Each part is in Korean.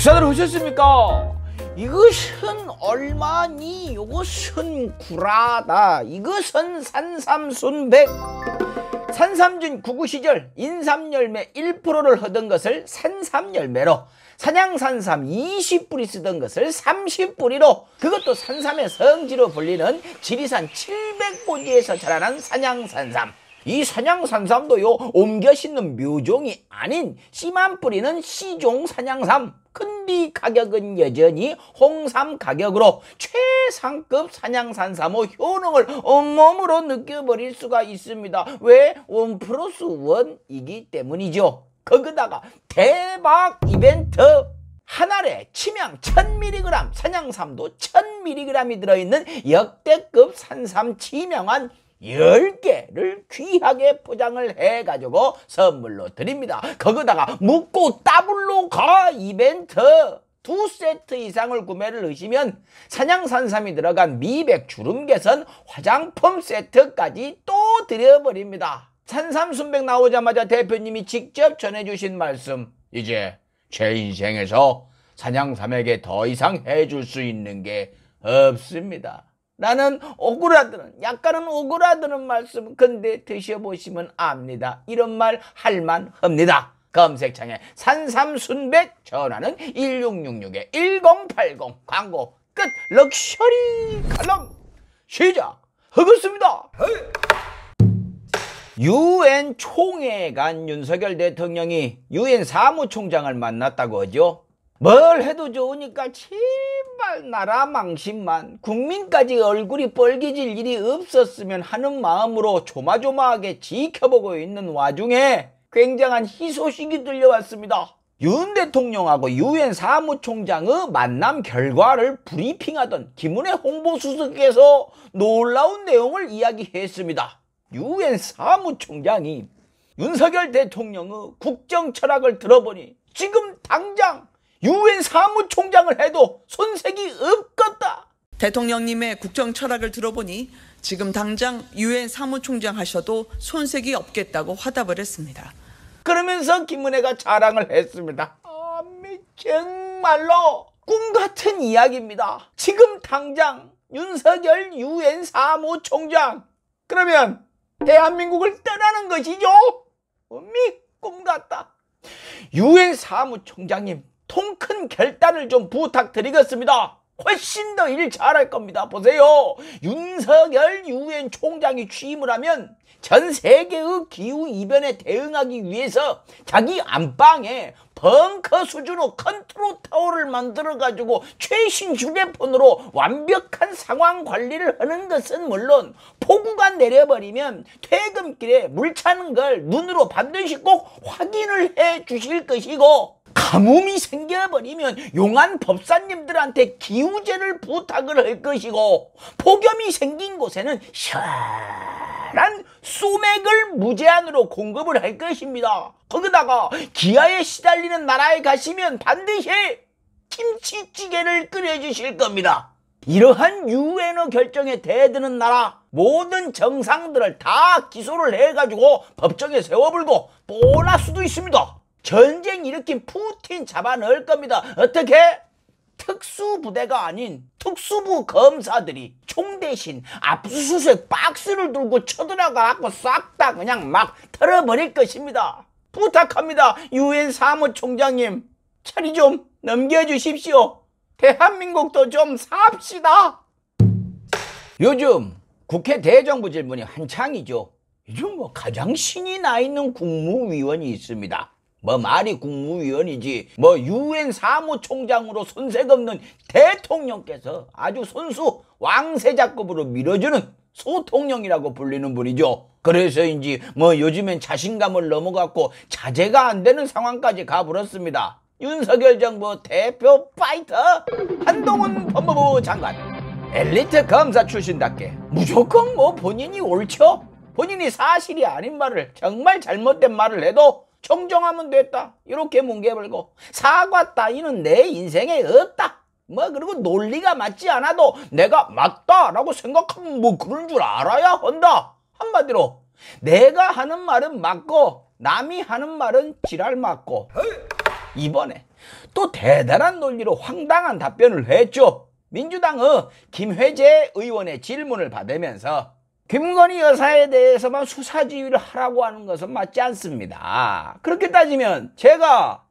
식사들 오셨습니까? 이것은 얼마니 이것은 구라다 이것은 산삼순백 산삼준 구구 시절 인삼열매 1%를 허던 것을 산삼열매로 산양산삼 20뿌리 쓰던 것을 30뿌리로 그것도 산삼의 성지로 불리는 지리산 700보지에서 자라난 산양산삼 이 산양산삼도요 옮겨 신는 묘종이 아닌 씨만 뿌리는 시종 산양삼 근비 가격은 여전히 홍삼 가격으로 최상급 산양산삼의 효능을 온몸으로 느껴버릴 수가 있습니다. 왜? 원 플러스 원이기 때문이죠. 거기다가 대박 이벤트 한 알에 치명 1000mg 산양삼도 1000mg이 들어있는 역대급 산삼 치명한 1 0개를 귀하게 포장을 해가지고 선물로 드립니다. 거기다가 묵고 따블로 가 이벤트 두 세트 이상을 구매를 하시면 사냥산삼이 들어간 미백 주름개선 화장품 세트까지 또 드려버립니다. 산삼순백 나오자마자 대표님이 직접 전해주신 말씀 이제 제 인생에서 사냥삼에게더 이상 해줄 수 있는 게 없습니다. 나는 억울하다는 약간은 억울하다는 말씀 근데 드셔보시면 압니다. 이런 말 할만합니다. 검색창에 산삼순백 전화는 1666-1080 광고 끝 럭셔리 칼럼 시작하겠습니다. 유엔 총회 간 윤석열 대통령이 유엔 사무총장을 만났다고 하죠. 뭘 해도 좋으니까 제발 나라 망신만 국민까지 얼굴이 뻘개질 일이 없었으면 하는 마음으로 조마조마하게 지켜보고 있는 와중에 굉장한 희소식이 들려왔습니다. 윤 대통령하고 유엔 사무총장의 만남 결과를 브리핑하던 김은혜 홍보수석께서 놀라운 내용을 이야기했습니다. 유엔 사무총장이 윤석열 대통령의 국정 철학을 들어보니 지금 당장 유엔 사무총장을 해도 손색이 없겠다. 대통령님의 국정 철학을 들어보니 지금 당장 유엔 사무총장 하셔도 손색이 없겠다고 화답을 했습니다. 그러면서 김은혜가 자랑을 했습니다. 아, 정말로 꿈 같은 이야기입니다. 지금 당장 윤석열 유엔 사무총장 그러면 대한민국을 떠나는 것이죠. 꿈이 어, 꿈 같다. 유엔 사무총장님 통큰 결단을 좀 부탁드리겠습니다. 훨씬 더 일 잘할 겁니다. 보세요. 윤석열 유엔 총장이 취임을 하면 전 세계의 기후 이변에 대응하기 위해서 자기 안방에 벙커 수준의 컨트롤 타워를 만들어 가지고 최신 휴대폰으로 완벽한 상황 관리를 하는 것은 물론 폭우가 내려버리면 퇴근길에 물 차는 걸 눈으로 반드시 꼭 확인을 해 주실 것이고 가뭄이 생겨버리면 용안 법사님들한테 기우제를 부탁을 할 것이고 폭염이 생긴 곳에는 시원한 수맥을 무제한으로 공급을 할 것입니다. 거기다가 기아에 시달리는 나라에 가시면 반드시 김치찌개를 끓여주실 겁니다. 이러한 유엔의 결정에 대드는 나라 모든 정상들을 다 기소를 해가지고 법정에 세워불고 보너스도 있습니다. 전쟁 일으킨 푸틴 잡아넣을 겁니다. 어떻게? 특수부대가 아닌 특수부 검사들이 총 대신 압수수색 박스를 들고 쳐들어가고 싹 다 그냥 막 털어버릴 것입니다. 부탁합니다. 유엔 사무총장님 자리 좀 넘겨주십시오. 대한민국도 좀 삽시다. 요즘 국회 대정부 질문이 한창이죠. 요즘 뭐 가장 신이 나 있는 국무위원이 있습니다. 뭐 말이 국무위원이지 뭐 유엔 사무총장으로 손색 없는 대통령께서 아주 손수 왕세작급으로 밀어주는 소통령이라고 불리는 분이죠. 그래서인지 뭐 요즘엔 자신감을 넘어갔고 자제가 안 되는 상황까지 가버렸습니다. 윤석열 정부 대표 파이터 한동훈 법무부 장관 엘리트 검사 출신답게 무조건 뭐 본인이 옳죠. 본인이 사실이 아닌 말을 정말 잘못된 말을 해도 정정하면 됐다. 이렇게 뭉개버고 사과 따위는 내 인생에 없다. 뭐 그리고 논리가 맞지 않아도 내가 맞다라고 생각하면 뭐 그런 줄 알아야 한다. 한마디로 내가 하는 말은 맞고 남이 하는 말은 지랄 맞고 이번에 또 대단한 논리로 황당한 답변을 했죠. 민주당의 김회재 의원의 질문을 받으면서 김건희 여사에 대해서만 수사 지휘를 하라고 하는 것은 맞지 않습니다. 그렇게 따지면 제가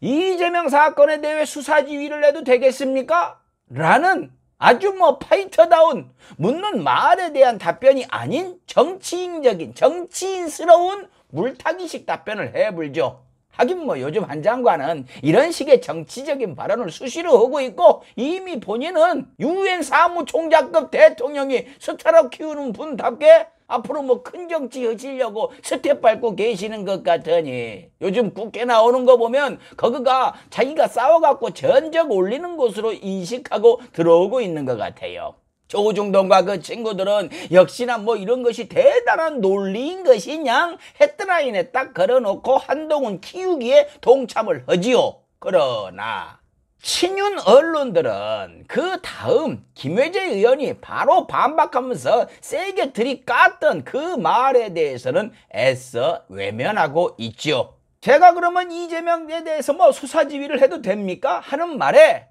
이재명 사건에 대해 수사 지휘를 해도 되겠습니까? 라는 아주 뭐 파이터다운 묻는 말에 대한 답변이 아닌 정치인적인 정치인스러운 물타기식 답변을 해불죠. 하긴 뭐 요즘 한 장관은 이런 식의 정치적인 발언을 수시로 하고 있고 이미 본인은 유엔 사무총장급 대통령이 스타로 키우는 분답게 앞으로 뭐 큰 정치 하시려고 스텝 밟고 계시는 것 같으니 요즘 국회 나오는 거 보면 거기가 자기가 싸워갖고 전적 올리는 곳으로 인식하고 들어오고 있는 것 같아요. 조중동과 그 친구들은 역시나 뭐 이런 것이 대단한 논리인 것이냐 헤드라인에 딱 걸어놓고 한동훈 키우기에 동참을 하지요. 그러나 친윤 언론들은 그 다음 김회재 의원이 바로 반박하면서 세게 들이깠던 그 말에 대해서는 애써 외면하고 있죠 제가 그러면 이재명에 대해서 뭐 수사지휘를 해도 됩니까? 하는 말에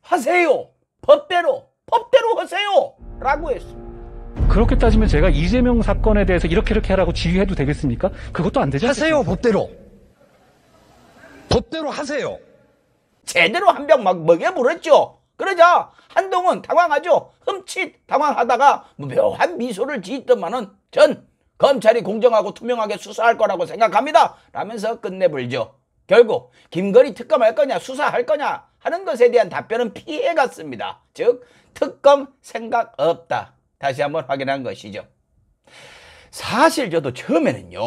하세요. 법대로 법대로 하세요! 라고 했습니다. 그렇게 따지면 제가 이재명 사건에 대해서 이렇게 이렇게 하라고 지휘해도 되겠습니까? 그것도 안 되지 않습니까? 하세요, 법대로. 법대로 하세요. 제대로 한 병 막 먹여버렸죠. 그러자 한동은 당황하죠. 흠칫 당황하다가 묘한 미소를 지었더만은 전 검찰이 공정하고 투명하게 수사할 거라고 생각합니다. 라면서 끝내불죠. 결국 김건희 특검할 거냐 수사할 거냐 하는 것에 대한 답변은 피해갔습니다. 즉 특검 생각 없다. 다시 한번 확인한 것이죠. 사실 저도 처음에는요.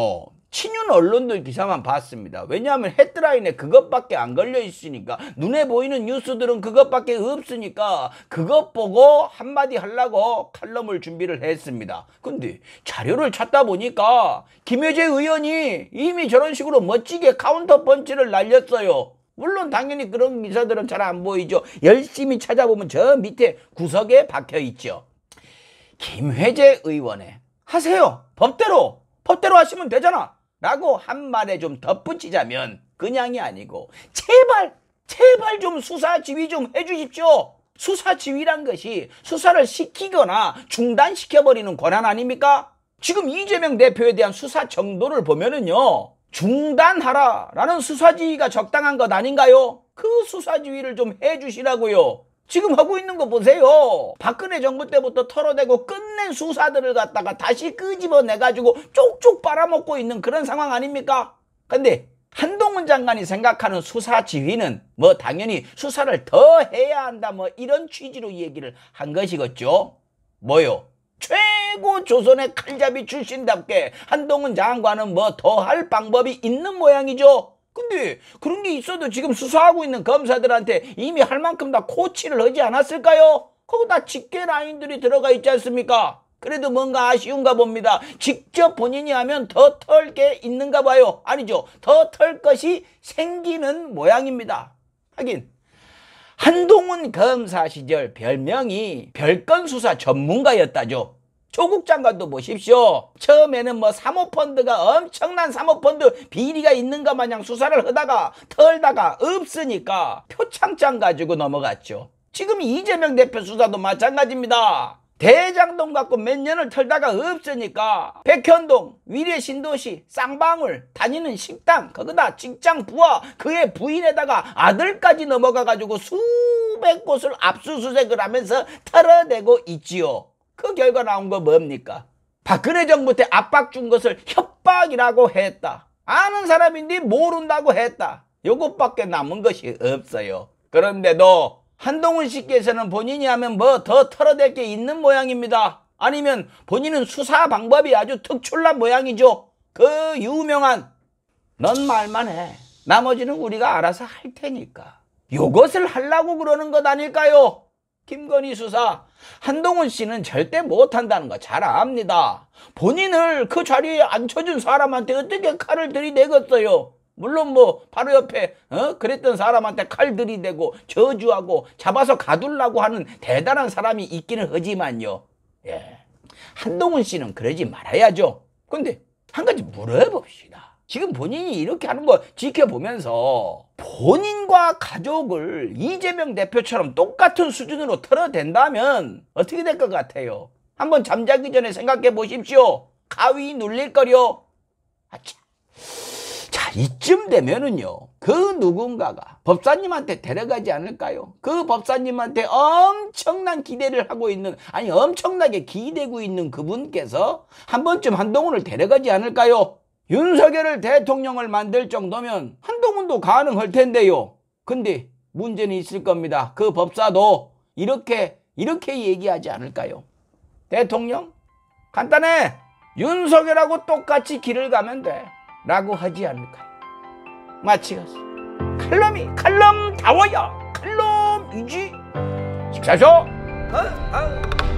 친윤 언론들 기사만 봤습니다. 왜냐하면 헤드라인에 그것밖에 안 걸려 있으니까 눈에 보이는 뉴스들은 그것밖에 없으니까 그것 보고 한마디 하려고 칼럼을 준비를 했습니다. 근데 자료를 찾다 보니까 김효재 의원이 이미 저런 식으로 멋지게 카운터 펀치를 날렸어요. 물론 당연히 그런 기사들은 잘 안 보이죠. 열심히 찾아보면 저 밑에 구석에 박혀 있죠. 김회재 의원에 하세요. 법대로. 법대로 하시면 되잖아. 라고 한 말에 좀 덧붙이자면 그냥이 아니고 제발 제발 좀 수사 지휘 좀 해주십시오. 수사 지휘란 것이 수사를 시키거나 중단시켜버리는 권한 아닙니까? 지금 이재명 대표에 대한 수사 정도를 보면은요. 중단하라라는 수사지휘가 적당한 것 아닌가요? 그 수사지휘를 좀 해주시라고요. 지금 하고 있는 거 보세요. 박근혜 정부 때부터 털어내고 끝낸 수사들을 갖다가 다시 끄집어내가지고 쪽쪽 빨아먹고 있는 그런 상황 아닙니까? 근데 한동훈 장관이 생각하는 수사 지휘는 뭐 당연히 수사를 더 해야 한다 뭐 이런 취지로 얘기를 한 것이겠죠. 뭐요? 최 최고 조선의 칼잡이 출신답게 한동훈 장관은 뭐 더 할 방법이 있는 모양이죠. 근데 그런 게 있어도 지금 수사하고 있는 검사들한테 이미 할 만큼 다 코치를 하지 않았을까요? 거기다 직계 라인들이 들어가 있지 않습니까? 그래도 뭔가 아쉬운가 봅니다. 직접 본인이 하면 더 털게 있는가 봐요. 아니죠. 더 털 것이 생기는 모양입니다. 하긴 한동훈 검사 시절 별명이 별건 수사 전문가였다죠. 조국 장관도 보십시오. 처음에는 뭐 사모펀드가 엄청난 사모펀드 비리가 있는가 마냥 수사를 하다가 털다가 없으니까 표창장 가지고 넘어갔죠. 지금 이재명 대표 수사도 마찬가지입니다. 대장동 갖고 몇 년을 털다가 없으니까 백현동, 위례 신도시, 쌍방울, 다니는 식당, 거기다 직장 부하, 그의 부인에다가 아들까지 넘어가가지고 수백 곳을 압수수색을 하면서 털어내고 있지요. 그 결과 나온 거 뭡니까? 박근혜 정부 때 압박 준 것을 협박이라고 했다. 아는 사람인데 모른다고 했다. 요것밖에 남은 것이 없어요. 그런데도 한동훈 씨께서는 본인이 하면 뭐 더 털어댈 게 있는 모양입니다. 아니면 본인은 수사 방법이 아주 특출난 모양이죠. 그 유명한 넌 말만 해. 나머지는 우리가 알아서 할 테니까. 요것을 하려고 그러는 것 아닐까요? 김건희 수사 한동훈 씨는 절대 못한다는 거 잘 압니다. 본인을 그 자리에 앉혀준 사람한테 어떻게 칼을 들이대겠어요? 물론 뭐 바로 옆에 어? 그랬던 사람한테 칼 들이대고 저주하고 잡아서 가둘라고 하는 대단한 사람이 있기는 하지만요. 예. 한동훈 씨는 그러지 말아야죠. 근데 한 가지 물어봅시다. 지금 본인이 이렇게 하는 거 지켜보면서 본인과 가족을 이재명 대표처럼 똑같은 수준으로 털어댄다면 어떻게 될 것 같아요? 한번 잠자기 전에 생각해 보십시오. 가위 눌릴 거려 아차. 자, 이쯤 되면은요. 그 누군가가 법사님한테 데려가지 않을까요? 그 법사님한테 엄청난 기대를 하고 있는 아니 엄청나게 기대고 있는 그분께서 한 번쯤 한동훈을 데려가지 않을까요? 윤석열을 대통령을 만들 정도면 한동훈도 가능할 텐데요. 근데 문제는 있을 겁니다. 그 법사도 이렇게 이렇게 얘기하지 않을까요? 대통령? 간단해. 윤석열하고 똑같이 길을 가면 돼. 라고 하지 않을까요? 마치겠어. 칼럼이 칼럼 다워야 칼럼이지. 식사쇼. 어? 어.